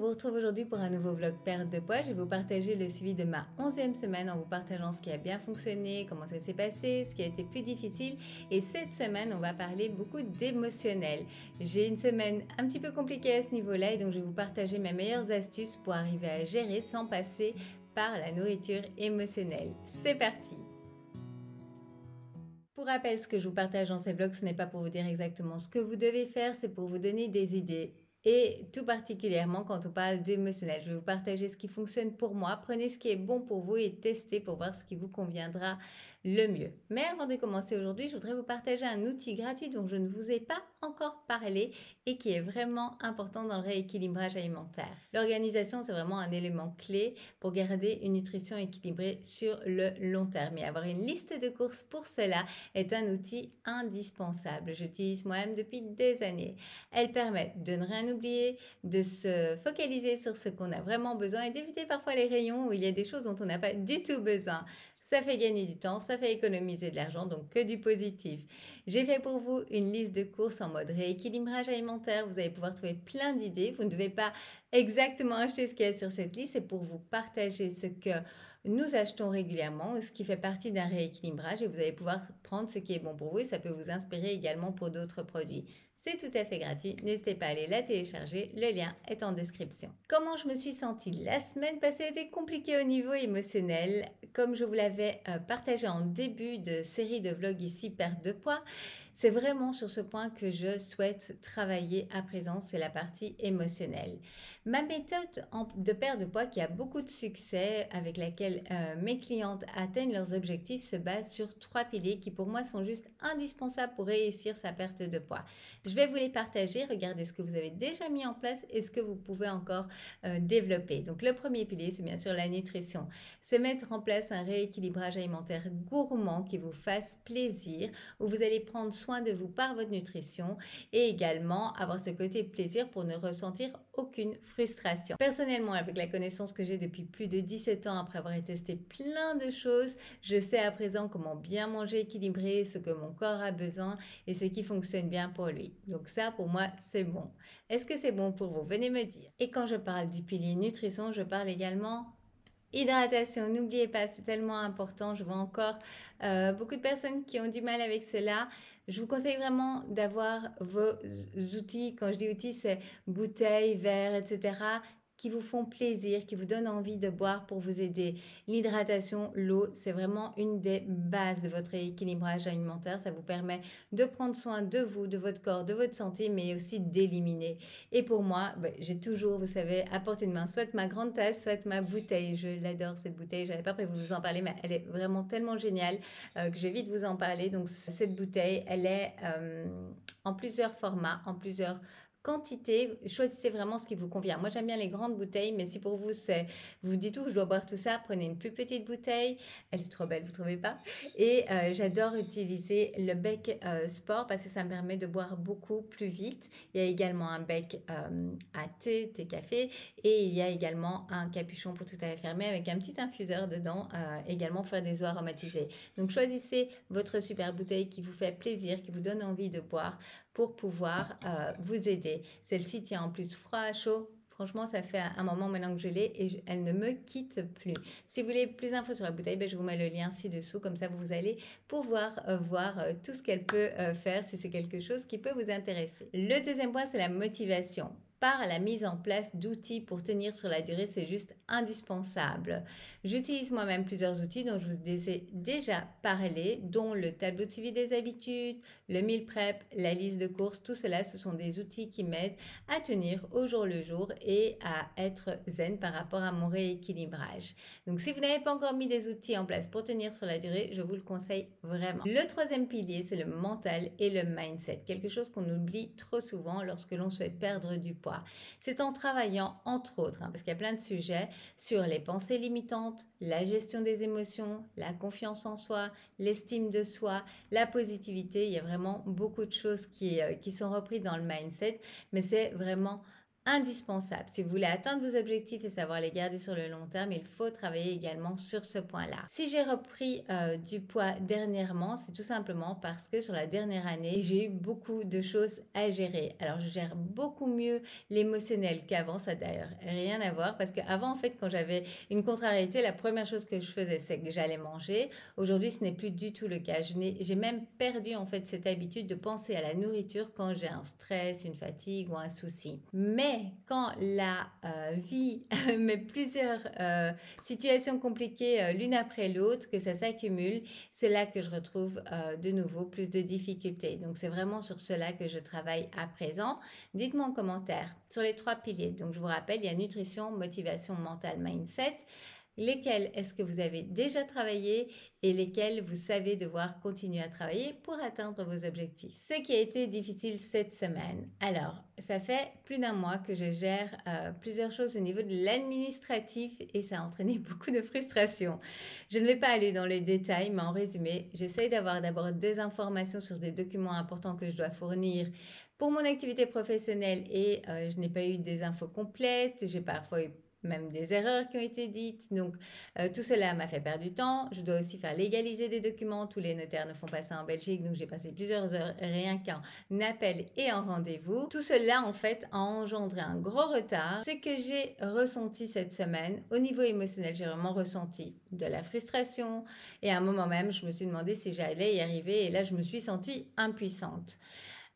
vous retrouve aujourd'hui pour un nouveau vlog perte de poids. Je vais vous partager le suivi de ma 11e semaine en vous partageant ce qui a bien fonctionné, comment ça s'est passé, ce qui a été plus difficile. Et cette semaine, on va parler beaucoup d'émotionnel. J'ai une semaine un petit peu compliquée à ce niveau-là et donc je vais vous partager mes meilleures astuces pour arriver à gérer sans passer par la nourriture émotionnelle. C'est parti pour rappel, ce que je vous partage dans ces vlogs ce n'est pas pour vous dire exactement ce que vous devez faire, c'est pour vous donner des idées et tout particulièrement quand on parle d'émotionnel. Je vais vous partager ce qui fonctionne pour moi. Prenez ce qui est bon pour vous et testez pour voir ce qui vous conviendra le mieux. Mais avant de commencer aujourd'hui, je voudrais vous partager un outil gratuit dont je ne vous ai pas encore parlé et qui est vraiment important dans le rééquilibrage alimentaire. L'organisation, c'est vraiment un élément clé pour garder une nutrition équilibrée sur le long terme. Et avoir une liste de courses pour cela est un outil indispensable. J'utilise moi-même depuis des années. Elle permet de ne rien oublier, de se focaliser sur ce qu'on a vraiment besoin et d'éviter parfois les rayons où il y a des choses dont on n'a pas du tout besoin. Ça fait gagner du temps, ça fait économiser de l'argent, donc que du positif. J'ai fait pour vous une liste de courses en mode rééquilibrage alimentaire. Vous allez pouvoir trouver plein d'idées. Vous ne devez pas exactement acheter ce qu'il y a sur cette liste. C'est pour vous partager ce que nous achetons régulièrement, ce qui fait partie d'un rééquilibrage et vous allez pouvoir prendre ce qui est bon pour vous et ça peut vous inspirer également pour d'autres produits. C'est tout à fait gratuit, n'hésitez pas à aller la télécharger, le lien est en description. Comment je me suis sentie La semaine passée été compliquée au niveau émotionnel. Comme je vous l'avais euh, partagé en début de série de vlogs ici, perte de poids, c'est vraiment sur ce point que je souhaite travailler à présent, c'est la partie émotionnelle. Ma méthode de perte de poids qui a beaucoup de succès, avec laquelle euh, mes clientes atteignent leurs objectifs, se base sur trois piliers qui pour moi sont juste indispensables pour réussir sa perte de poids. Je vais vous les partager, regardez ce que vous avez déjà mis en place et ce que vous pouvez encore euh, développer. Donc le premier pilier, c'est bien sûr la nutrition. C'est mettre en place un rééquilibrage alimentaire gourmand qui vous fasse plaisir, où vous allez prendre soin de vous par votre nutrition et également avoir ce côté plaisir pour ne ressentir aucune frustration. Personnellement, avec la connaissance que j'ai depuis plus de 17 ans après avoir testé plein de choses, je sais à présent comment bien manger équilibré, ce que mon corps a besoin et ce qui fonctionne bien pour lui. Donc ça, pour moi, c'est bon. Est-ce que c'est bon pour vous Venez me dire. Et quand je parle du pilier nutrition, je parle également Hydratation, n'oubliez pas, c'est tellement important. Je vois encore euh, beaucoup de personnes qui ont du mal avec cela. Je vous conseille vraiment d'avoir vos outils. Quand je dis outils, c'est bouteilles, verres, etc qui vous font plaisir, qui vous donnent envie de boire pour vous aider. L'hydratation, l'eau, c'est vraiment une des bases de votre équilibrage alimentaire. Ça vous permet de prendre soin de vous, de votre corps, de votre santé, mais aussi d'éliminer. Et pour moi, ben, j'ai toujours, vous savez, à portée de main, soit ma grande tasse, soit ma bouteille. Je l'adore cette bouteille. J'avais pas prévu de vous en parler, mais elle est vraiment tellement géniale euh, que je vais vite vous en parler. Donc cette bouteille, elle est euh, en plusieurs formats, en plusieurs quantité, choisissez vraiment ce qui vous convient. Moi, j'aime bien les grandes bouteilles, mais si pour vous, c'est, vous dites tout, je dois boire tout ça, prenez une plus petite bouteille. Elle est trop belle, vous trouvez pas Et euh, j'adore utiliser le bec euh, sport parce que ça me permet de boire beaucoup plus vite. Il y a également un bec euh, à thé, thé café, et il y a également un capuchon pour tout à fait fermer avec un petit infuseur dedans, également pour faire des eaux aromatisés Donc, choisissez votre super bouteille qui vous fait plaisir, qui vous donne envie de boire pour pouvoir euh, vous aider. Celle-ci tient en plus froid, chaud, Franchement, ça fait un moment maintenant que je l'ai et elle ne me quitte plus. Si vous voulez plus d'infos sur la bouteille, ben, je vous mets le lien ci-dessous. Comme ça, vous allez pouvoir euh, voir euh, tout ce qu'elle peut faire si c'est quelque chose qui peut vous intéresser. Le deuxième point, c'est la motivation par la mise en place d'outils pour tenir sur la durée, c'est juste indispensable. J'utilise moi-même plusieurs outils dont je vous ai déjà parlé, dont le tableau de suivi des habitudes, le meal prep, la liste de courses, tout cela, ce sont des outils qui m'aident à tenir au jour le jour et à être zen par rapport à mon rééquilibrage. Donc si vous n'avez pas encore mis des outils en place pour tenir sur la durée, je vous le conseille vraiment. Le troisième pilier, c'est le mental et le mindset, quelque chose qu'on oublie trop souvent lorsque l'on souhaite perdre du poids. C'est en travaillant, entre autres, hein, parce qu'il y a plein de sujets, sur les pensées limitantes, la gestion des émotions, la confiance en soi, l'estime de soi, la positivité, il y a vraiment beaucoup de choses qui, euh, qui sont reprises dans le mindset, mais c'est vraiment indispensable. Si vous voulez atteindre vos objectifs et savoir les garder sur le long terme, il faut travailler également sur ce point-là. Si j'ai repris euh, du poids dernièrement, c'est tout simplement parce que sur la dernière année, j'ai eu beaucoup de choses à gérer. Alors, je gère beaucoup mieux l'émotionnel qu'avant. Ça d'ailleurs rien à voir parce qu'avant, en fait, quand j'avais une contrariété, la première chose que je faisais, c'est que j'allais manger. Aujourd'hui, ce n'est plus du tout le cas. J'ai même perdu, en fait, cette habitude de penser à la nourriture quand j'ai un stress, une fatigue ou un souci. Mais quand la euh, vie met plusieurs euh, situations compliquées euh, l'une après l'autre, que ça s'accumule, c'est là que je retrouve de nouveau plus de difficultés. Donc c'est vraiment sur cela que je travaille à présent. Dites-moi en commentaire sur les trois piliers. Donc je vous rappelle, il y a nutrition, motivation mental, mindset lesquels est-ce que vous avez déjà travaillé et lesquels vous savez devoir continuer à travailler pour atteindre vos objectifs. Ce qui a été difficile cette semaine. Alors, ça fait plus d'un mois que je gère euh, plusieurs choses au niveau de l'administratif et ça a entraîné beaucoup de frustration. Je ne vais pas aller dans les détails, mais en résumé, j'essaye d'avoir d'abord des informations sur des documents importants que je dois fournir pour mon activité professionnelle et euh, je n'ai pas eu des infos complètes, j'ai parfois eu même des erreurs qui ont été dites. Donc, euh, tout cela m'a fait perdre du temps. Je dois aussi faire légaliser des documents. Tous les notaires ne font pas ça en Belgique, donc j'ai passé plusieurs heures rien qu'en appel et en rendez-vous. Tout cela, en fait, a engendré un gros retard. Ce que j'ai ressenti cette semaine, au niveau émotionnel, j'ai vraiment ressenti de la frustration. Et à un moment même, je me suis demandé si j'allais y arriver. Et là, je me suis sentie impuissante.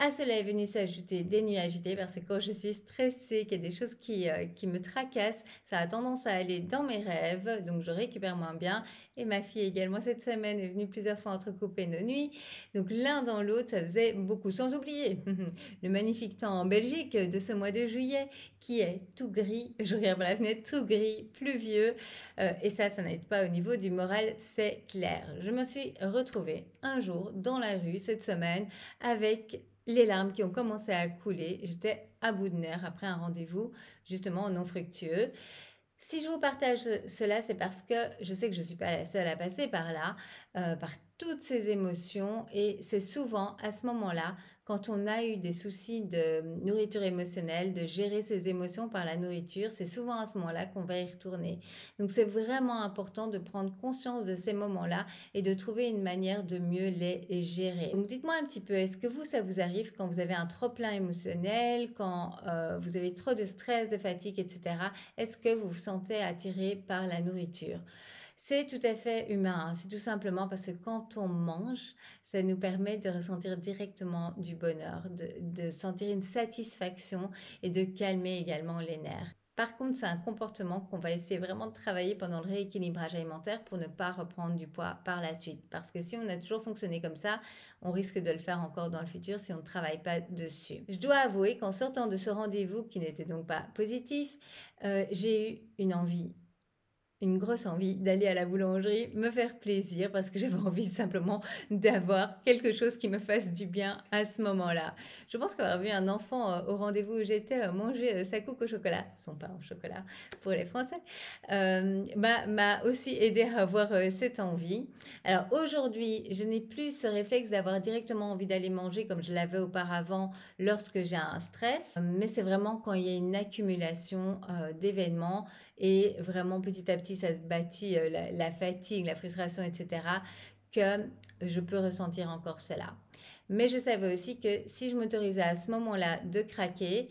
À ah, cela est venu s'ajouter des nuits agitées parce que quand je suis stressée, qu'il y a des choses qui, euh, qui me tracassent, ça a tendance à aller dans mes rêves, donc je récupère moins bien. Et ma fille également cette semaine est venue plusieurs fois entrecouper nos nuits. Donc l'un dans l'autre, ça faisait beaucoup. Sans oublier le magnifique temps en Belgique de ce mois de juillet qui est tout gris. Je regarde par la fenêtre, tout gris, pluvieux. Euh, et ça, ça n'aide pas au niveau du moral, c'est clair. Je me suis retrouvée un jour dans la rue cette semaine avec les larmes qui ont commencé à couler. J'étais à bout de nerfs après un rendez-vous justement non fructueux. Si je vous partage cela, c'est parce que je sais que je ne suis pas la seule à passer par là, euh, toutes ces émotions et c'est souvent à ce moment-là, quand on a eu des soucis de nourriture émotionnelle, de gérer ses émotions par la nourriture, c'est souvent à ce moment-là qu'on va y retourner. Donc c'est vraiment important de prendre conscience de ces moments-là et de trouver une manière de mieux les gérer. Donc dites-moi un petit peu, est-ce que vous, ça vous arrive quand vous avez un trop-plein émotionnel, quand euh, vous avez trop de stress, de fatigue, etc. Est-ce que vous vous sentez attiré par la nourriture c'est tout à fait humain. Hein. C'est tout simplement parce que quand on mange, ça nous permet de ressentir directement du bonheur, de, sentir une satisfaction et de calmer également les nerfs. Par contre, c'est un comportement qu'on va essayer vraiment de travailler pendant le rééquilibrage alimentaire pour ne pas reprendre du poids par la suite. Parce que si on a toujours fonctionné comme ça, on risque de le faire encore dans le futur si on ne travaille pas dessus. Je dois avouer qu'en sortant de ce rendez-vous qui n'était donc pas positif, euh, j'ai eu une envie une grosse envie d'aller à la boulangerie, me faire plaisir parce que j'avais envie simplement d'avoir quelque chose qui me fasse du bien à ce moment-là. Je pense qu'avoir vu un enfant euh, au rendez-vous où j'étais euh, manger euh, sa coupe au chocolat, son pain au chocolat pour les Français, m'a aussi aidé à avoir cette envie. Alors aujourd'hui, je n'ai plus ce réflexe d'avoir directement envie d'aller manger comme je l'avais auparavant lorsque j'ai un stress, mais c'est vraiment quand il y a une accumulation d'événements et vraiment, petit à petit, ça se bâtit, euh, la, fatigue, la frustration, etc., que je peux ressentir encore cela. Mais je savais aussi que si je m'autorisais à ce moment-là de craquer,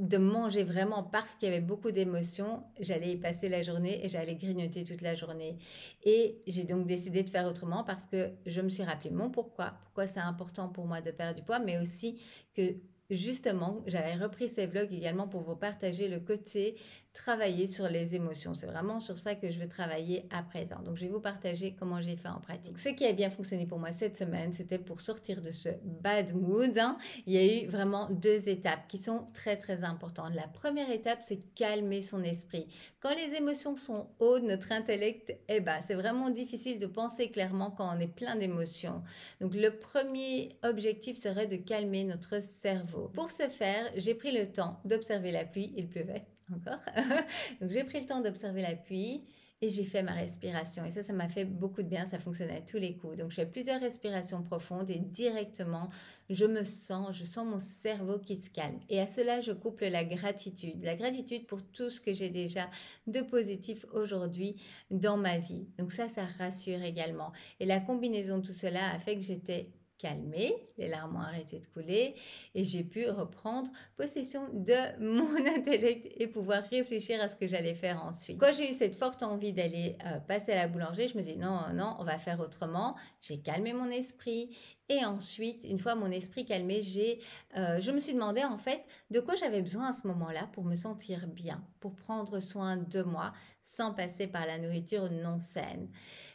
de manger vraiment parce qu'il y avait beaucoup d'émotions, j'allais y passer la journée et j'allais grignoter toute la journée. Et j'ai donc décidé de faire autrement parce que je me suis rappelé mon pourquoi, pourquoi c'est important pour moi de perdre du poids, mais aussi que justement, j'avais repris ces vlogs également pour vous partager le côté travailler sur les émotions. C'est vraiment sur ça que je veux travailler à présent. Donc, je vais vous partager comment j'ai fait en pratique. Ce qui a bien fonctionné pour moi cette semaine, c'était pour sortir de ce bad mood. Hein. Il y a eu vraiment deux étapes qui sont très, très importantes. La première étape, c'est calmer son esprit. Quand les émotions sont hautes, notre intellect est bas. C'est vraiment difficile de penser clairement quand on est plein d'émotions. Donc, le premier objectif serait de calmer notre cerveau. Pour ce faire, j'ai pris le temps d'observer la pluie. Il pleuvait encore. Donc j'ai pris le temps d'observer l'appui et j'ai fait ma respiration. Et ça, ça m'a fait beaucoup de bien, ça fonctionnait à tous les coups. Donc je fais plusieurs respirations profondes et directement, je me sens, je sens mon cerveau qui se calme. Et à cela, je couple la gratitude. La gratitude pour tout ce que j'ai déjà de positif aujourd'hui dans ma vie. Donc ça, ça rassure également. Et la combinaison de tout cela a fait que j'étais calmée, les larmes ont arrêté de couler et j'ai pu reprendre possession de mon intellect et pouvoir réfléchir à ce que j'allais faire ensuite. Quand j'ai eu cette forte envie d'aller euh, passer à la boulangerie, je me suis non, non, on va faire autrement. J'ai calmé mon esprit et ensuite, une fois mon esprit calmé, j'ai, euh, je me suis demandé en fait de quoi j'avais besoin à ce moment-là pour me sentir bien, pour prendre soin de moi, sans passer par la nourriture non saine.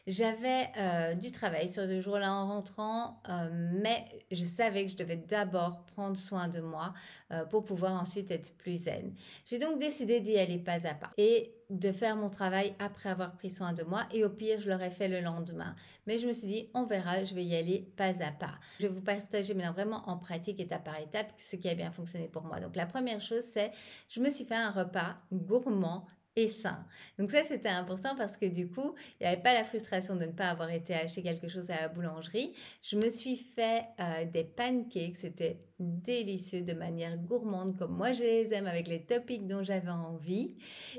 J'avais euh, du travail sur ce jour-là en rentrant, euh, mais je savais que je devais d'abord prendre soin de moi euh, pour pouvoir ensuite être plus zen. J'ai donc décidé d'y aller pas à pas et de faire mon travail après avoir pris soin de moi et au pire je l'aurais fait le lendemain. Mais je me suis dit on verra, je vais y aller pas à pas. Je vais vous partager maintenant vraiment en pratique étape par étape ce qui a bien fonctionné pour moi. Donc la première chose c'est je me suis fait un repas gourmand et sain. Donc ça, c'était important parce que du coup, il n'y avait pas la frustration de ne pas avoir été acheter quelque chose à la boulangerie. Je me suis fait euh, des pancakes, c'était délicieux de manière gourmande comme moi je les aime avec les topics dont j'avais envie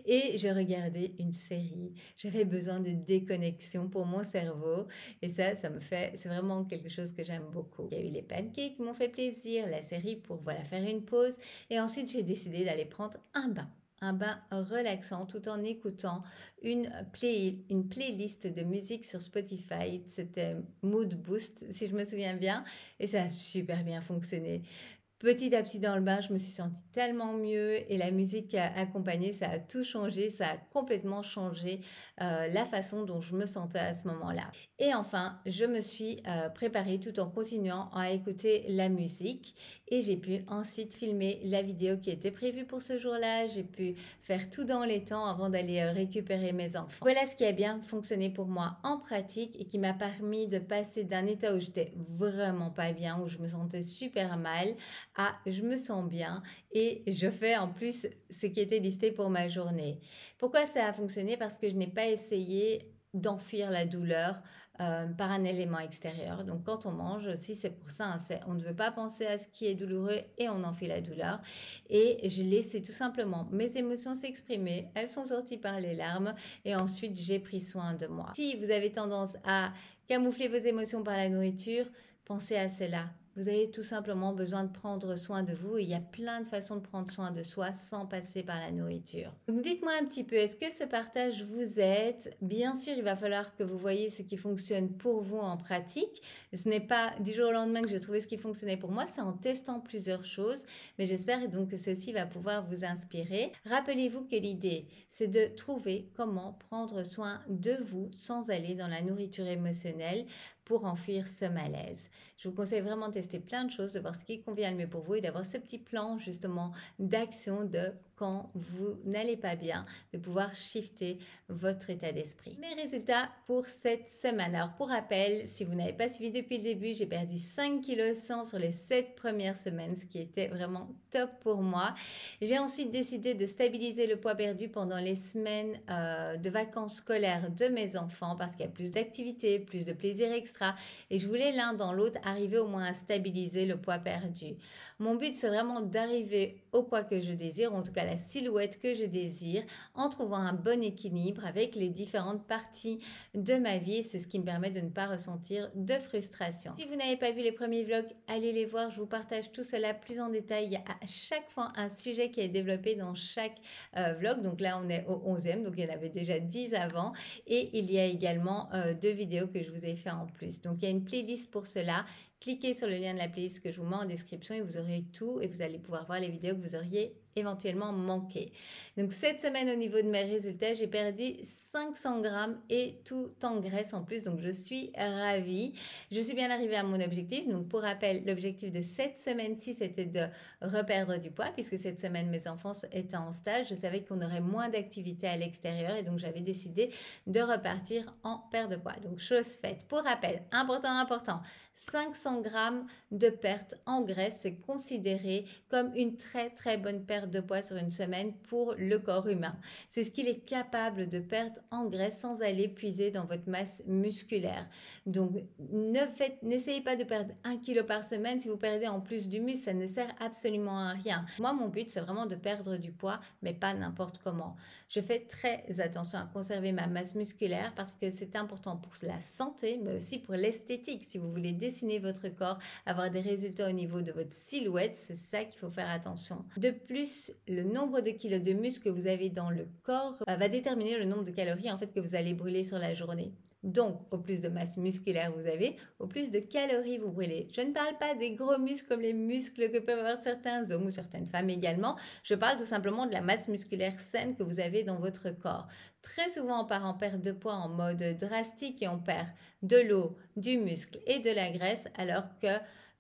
et j'ai regardé une série. J'avais besoin de déconnexion pour mon cerveau et ça ça me fait c'est vraiment quelque chose que j'aime beaucoup. Il y a eu les pancakes qui m'ont fait plaisir, la série pour voilà faire une pause et ensuite j'ai décidé d'aller prendre un bain un bain relaxant tout en écoutant une, playlist de musique sur Spotify. C'était Mood Boost, si je me souviens bien, et ça a super bien fonctionné. Petit à petit dans le bain, je me suis sentie tellement mieux et la musique accompagnée, ça a tout changé, ça a complètement changé euh, la façon dont je me sentais à ce moment-là. Et enfin, je me suis euh, préparée tout en continuant à écouter la musique et j'ai pu ensuite filmer la vidéo qui était prévue pour ce jour-là. J'ai pu faire tout dans les temps avant d'aller euh, récupérer mes enfants. Voilà ce qui a bien fonctionné pour moi en pratique et qui m'a permis de passer d'un état où j'étais vraiment pas bien, où je me sentais super mal, à je me sens bien et je fais en plus ce qui était listé pour ma journée. Pourquoi ça a fonctionné Parce que je n'ai pas essayé d'enfuir la douleur euh, par un élément extérieur. Donc quand on mange si c'est pour ça, hein, on ne veut pas penser à ce qui est douloureux et on en fait la douleur. Et j'ai laissé tout simplement mes émotions s'exprimer, elles sont sorties par les larmes et ensuite j'ai pris soin de moi. Si vous avez tendance à camoufler vos émotions par la nourriture, pensez à cela. Vous avez tout simplement besoin de prendre soin de vous. il y a plein de façons de prendre soin de soi sans passer par la nourriture. dites-moi un petit peu, est-ce que ce partage vous aide Bien sûr, il va falloir que vous voyez ce qui fonctionne pour vous en pratique. Ce n'est pas du jour au lendemain que j'ai trouvé ce qui fonctionnait pour moi, c'est en testant plusieurs choses. Mais j'espère donc que ceci va pouvoir vous inspirer. Rappelez-vous que l'idée, c'est de trouver comment prendre soin de vous sans aller dans la nourriture émotionnelle pour enfuir ce malaise. Je vous conseille vraiment de tester plein de choses, de voir ce qui convient le mieux pour vous et d'avoir ce petit plan justement d'action de quand vous n'allez pas bien, de pouvoir shifter votre état d'esprit. Mes résultats pour cette semaine. Alors pour rappel, si vous n'avez pas suivi depuis le début, j'ai perdu 5 kg 100 sur les 7 premières semaines, ce qui était vraiment top pour moi. J'ai ensuite décidé de stabiliser le poids perdu pendant les semaines euh, de vacances scolaires de mes enfants parce qu'il y a plus d'activités, plus de plaisir extra et je voulais l'un dans l'autre arriver au moins à stabiliser le poids perdu. Mon but, c'est vraiment d'arriver au poids que je désire, en tout cas la silhouette que je désire, en trouvant un bon équilibre avec les différentes parties de ma vie. C'est ce qui me permet de ne pas ressentir de frustration. Si vous n'avez pas vu les premiers vlogs, allez les voir. Je vous partage tout cela plus en détail. Il y a à chaque fois un sujet qui est développé dans chaque euh, vlog. Donc là, on est au 11e, donc il y en avait déjà 10 avant. Et il y a également euh, deux vidéos que je vous ai fait en plus. Donc il y a une playlist pour cela cliquez sur le lien de la playlist que je vous mets en description et vous aurez tout et vous allez pouvoir voir les vidéos que vous auriez éventuellement manquer. Donc cette semaine au niveau de mes résultats, j'ai perdu 500 grammes et tout en graisse en plus, donc je suis ravie. Je suis bien arrivée à mon objectif. Donc pour rappel, l'objectif de cette semaine-ci, c'était de reperdre du poids, puisque cette semaine mes enfants étaient en stage. Je savais qu'on aurait moins d'activités à l'extérieur et donc j'avais décidé de repartir en perte de poids. Donc chose faite. Pour rappel, important, important, 500 grammes de perte en graisse, c'est considéré comme une très très bonne perte de poids sur une semaine pour le corps humain. C'est ce qu'il est capable de perdre en graisse sans aller puiser dans votre masse musculaire. Donc, n'essayez pas de perdre un kilo par semaine. Si vous perdez en plus du muscle, ça ne sert absolument à rien. Moi, mon but, c'est vraiment de perdre du poids, mais pas n'importe comment. Je fais très attention à conserver ma masse musculaire parce que c'est important pour la santé, mais aussi pour l'esthétique. Si vous voulez dessiner votre corps, avoir des résultats au niveau de votre silhouette, c'est ça qu'il faut faire attention. De plus, le nombre de kilos de muscles que vous avez dans le corps euh, va déterminer le nombre de calories en fait que vous allez brûler sur la journée. Donc, au plus de masse musculaire vous avez, au plus de calories vous brûlez. Je ne parle pas des gros muscles comme les muscles que peuvent avoir certains hommes ou certaines femmes également. Je parle tout simplement de la masse musculaire saine que vous avez dans votre corps. Très souvent, on part en perte de poids en mode drastique et on perd de l'eau, du muscle et de la graisse alors que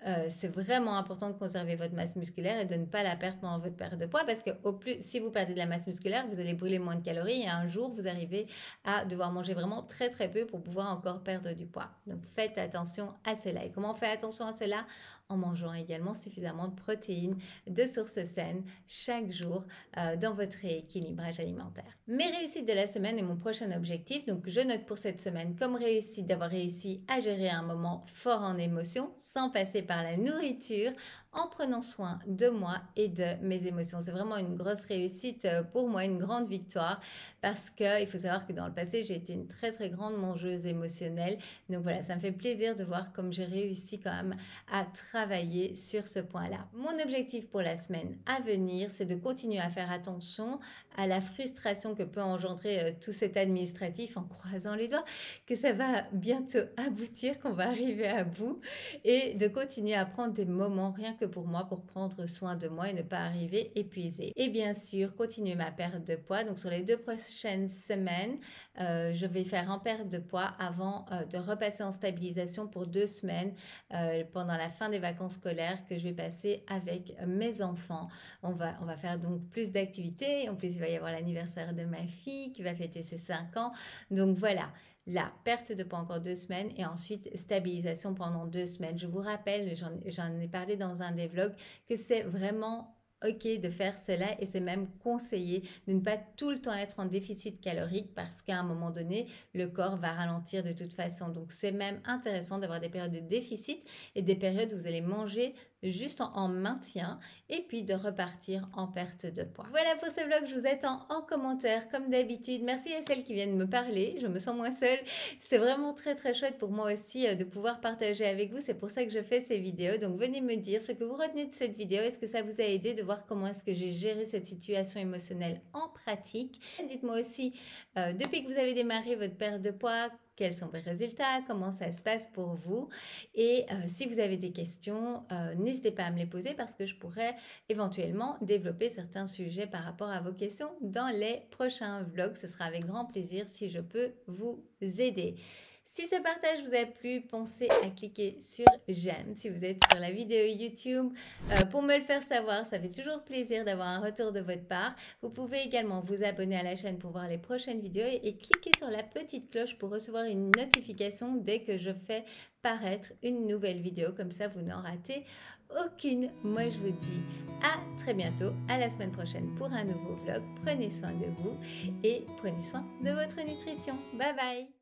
euh, c'est vraiment important de conserver votre masse musculaire et de ne pas la perdre pendant votre perte de poids parce que au plus, si vous perdez de la masse musculaire, vous allez brûler moins de calories et un jour, vous arrivez à devoir manger vraiment très très peu pour pouvoir encore perdre du poids. Donc faites attention à cela. Et comment on fait attention à cela en mangeant également suffisamment de protéines de sources saines chaque jour euh, dans votre rééquilibrage alimentaire. Mes réussites de la semaine et mon prochain objectif, donc je note pour cette semaine comme réussite d'avoir réussi à gérer un moment fort en émotion sans passer par la nourriture en prenant soin de moi et de mes émotions. C'est vraiment une grosse réussite euh, pour moi, une grande victoire, parce qu'il faut savoir que dans le passé, j'ai été une très très grande mangeuse émotionnelle. Donc voilà, ça me fait plaisir de voir comme j'ai réussi quand même à travailler sur ce point-là. Mon objectif pour la semaine à venir, c'est de continuer à faire attention à la frustration que peut engendrer euh, tout cet administratif en croisant les doigts, que ça va bientôt aboutir, qu'on va arriver à bout, et de continuer à prendre des moments rien que pour moi pour prendre soin de moi et ne pas arriver épuisé Et bien sûr, continuer ma perte de poids. Donc sur les deux prochaines semaines, euh, je vais faire en perte de poids avant euh, de repasser en stabilisation pour deux semaines euh, pendant la fin des vacances scolaires que je vais passer avec mes enfants. On va, on va faire donc plus d'activités. En plus, il va y avoir l'anniversaire de ma fille qui va fêter ses cinq ans. Donc voilà, la perte de poids encore deux semaines et ensuite stabilisation pendant deux semaines. Je vous rappelle, j'en ai parlé dans un des vlogs, que c'est vraiment ok de faire cela et c'est même conseillé de ne pas tout le temps être en déficit calorique parce qu'à un moment donné, le corps va ralentir de toute façon. Donc c'est même intéressant d'avoir des périodes de déficit et des périodes où vous allez manger juste en maintien et puis de repartir en perte de poids. Voilà pour ce vlog, je vous attends en commentaire comme d'habitude. Merci à celles qui viennent me parler, je me sens moins seule. C'est vraiment très très chouette pour moi aussi euh, de pouvoir partager avec vous, c'est pour ça que je fais ces vidéos. Donc venez me dire ce que vous retenez de cette vidéo, est-ce que ça vous a aidé de voir comment est-ce que j'ai géré cette situation émotionnelle en pratique. Dites-moi aussi, euh, depuis que vous avez démarré votre perte de poids, quels sont vos résultats, comment ça se passe pour vous. Et euh, si vous avez des questions, euh, n'hésitez pas à me les poser parce que je pourrais éventuellement développer certains sujets par rapport à vos questions dans les prochains vlogs. Ce sera avec grand plaisir si je peux vous aider. Si ce partage vous a plu, pensez à cliquer sur j'aime si vous êtes sur la vidéo YouTube euh, pour me le faire savoir. Ça fait toujours plaisir d'avoir un retour de votre part. Vous pouvez également vous abonner à la chaîne pour voir les prochaines vidéos et, et cliquer sur la petite cloche pour recevoir une notification dès que je fais paraître une nouvelle vidéo. Comme ça, vous n'en ratez aucune. Moi, je vous dis à très bientôt, à la semaine prochaine pour un nouveau vlog. Prenez soin de vous et prenez soin de votre nutrition. Bye bye